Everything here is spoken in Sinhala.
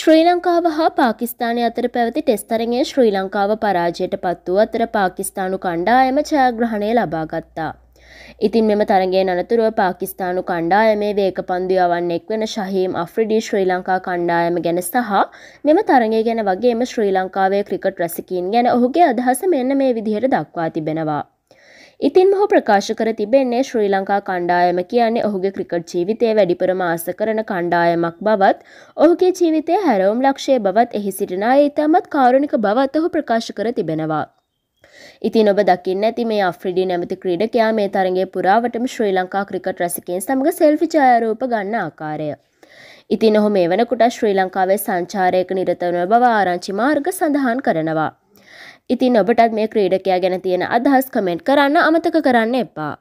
ශ්‍රී ලංකාව හා පාකිස්ානය අතර පැවති ටෙස්තරගේ ශ්‍රී ලංකාව පරාජයට පත් වූ අතර පාකිස්ානු කණ්ඩායම ජයග්‍රහණය ලබාගත්තා. ඉතින් මෙම තරගේ අනතුරුව පාකිස්ානු කණ්ඩායමේ වේක පන්දු යවන්නෙක් වෙන ශහීම් අෆ්‍රඩී ශ්‍රී ලංකා කණ්ඩායම ගැන සහ මෙම තරගේ ගැන වගේම ශ්‍රී ලංකාවේ ක්‍රිකට් රැසිකීන් ගැන ඔහුගේ අදහස මෙන්න මේ විදිහට දක්වා තිබෙනවා. ඉතින් මොහු ප්‍රකාශ කර තිබෙන්නේ ශ්‍රී ලංකා කණ්ඩායම කියන්නේ ඔහුගේ ක්‍රිකට් ජීවිතය වැඩිපුරම ආස කරන කණ්ඩායමක් බවත් ඔහුගේ ජීවිතය හැරවුම් ලක්ෂය බවත් එහි සිටින අය ඉතාමත් කාරුණික බවත් ඔහු ප්‍රකාශ කර තිබෙනවා. ඉතින් ඔබ දකින්න ඇති මේ අෆ්‍රිඩි නැමති ක්‍රීඩකයා මේ තරගේ පුරාවටම ශ්‍රී ලංකා ක්‍රිකට් රසිකෙන් සමඟ සෙල්ෆි ජයරූප ගන්න ආකාරය. ඉතින් ඔහු මේ වනකුට ශ්‍රී ලංකාවේ සංචාරයක නිරතවන බව ආරංචි මාර්ග සඳහන් කරනවා. ඉතින් ඔබටත් මේ ක්‍රීඩකයා ගැන තියෙන අදහස් කමෙන්ට් කරන්න අමතක කරන්න එපා.